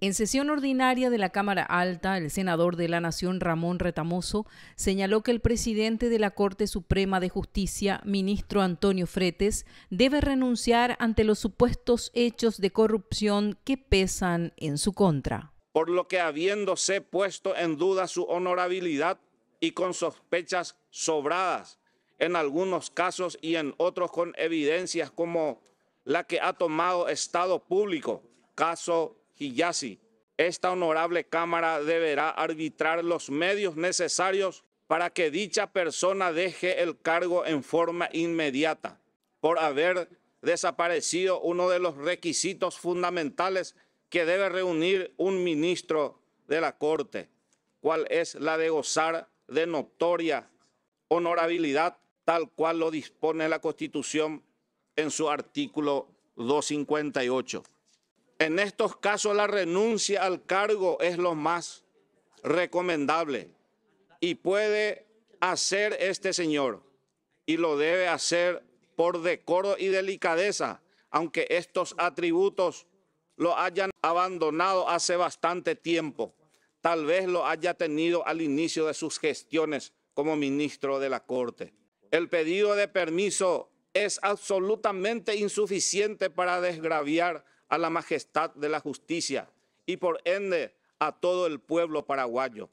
En sesión ordinaria de la Cámara Alta, el senador de la Nación Ramón Retamoso señaló que el presidente de la Corte Suprema de Justicia, ministro Antonio Fretes, debe renunciar ante los supuestos hechos de corrupción que pesan en su contra. Por lo que habiéndose puesto en duda su honorabilidad y con sospechas sobradas, en algunos casos y en otros con evidencias como la que ha tomado Estado Público, caso Hiyasi. Esta honorable Cámara deberá arbitrar los medios necesarios para que dicha persona deje el cargo en forma inmediata, por haber desaparecido uno de los requisitos fundamentales que debe reunir un ministro de la Corte, cual es la de gozar de notoria honorabilidad, tal cual lo dispone la Constitución en su artículo 258. En estos casos la renuncia al cargo es lo más recomendable y puede hacer este señor y lo debe hacer por decoro y delicadeza, aunque estos atributos lo hayan abandonado hace bastante tiempo. Tal vez lo haya tenido al inicio de sus gestiones como ministro de la Corte. El pedido de permiso es absolutamente insuficiente para desgraviar a la majestad de la justicia y por ende a todo el pueblo paraguayo.